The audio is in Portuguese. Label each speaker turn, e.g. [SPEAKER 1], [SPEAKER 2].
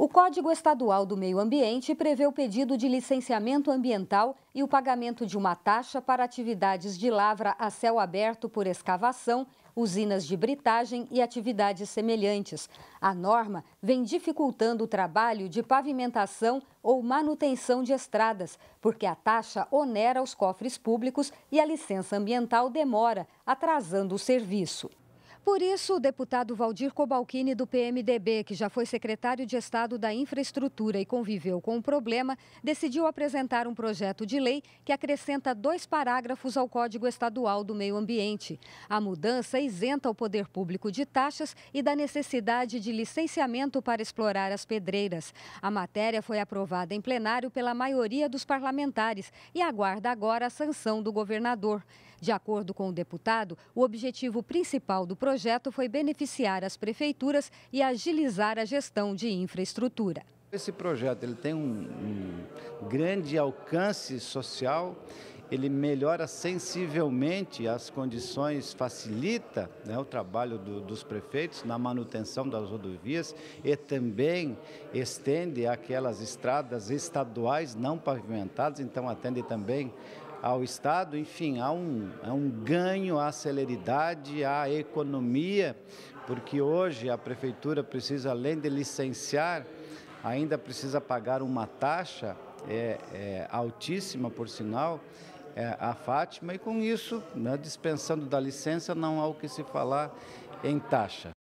[SPEAKER 1] O Código Estadual do Meio Ambiente prevê o pedido de licenciamento ambiental e o pagamento de uma taxa para atividades de lavra a céu aberto por escavação, usinas de britagem e atividades semelhantes. A norma vem dificultando o trabalho de pavimentação ou manutenção de estradas, porque a taxa onera os cofres públicos e a licença ambiental demora, atrasando o serviço. Por isso, o deputado Valdir Cobalcini, do PMDB, que já foi secretário de Estado da Infraestrutura e conviveu com o problema, decidiu apresentar um projeto de lei que acrescenta dois parágrafos ao Código Estadual do Meio Ambiente. A mudança isenta o poder público de taxas e da necessidade de licenciamento para explorar as pedreiras. A matéria foi aprovada em plenário pela maioria dos parlamentares e aguarda agora a sanção do governador. De acordo com o deputado, o objetivo principal do projeto foi beneficiar as prefeituras e agilizar a gestão de infraestrutura.
[SPEAKER 2] Esse projeto ele tem um, um grande alcance social ele melhora sensivelmente as condições, facilita né, o trabalho do, dos prefeitos na manutenção das rodovias e também estende aquelas estradas estaduais não pavimentadas, então atende também ao Estado, enfim, há um, há um ganho à celeridade, à economia, porque hoje a Prefeitura precisa, além de licenciar, ainda precisa pagar uma taxa é, é, altíssima, por sinal, é, a Fátima, e com isso, né, dispensando da licença, não há o que se falar em taxa.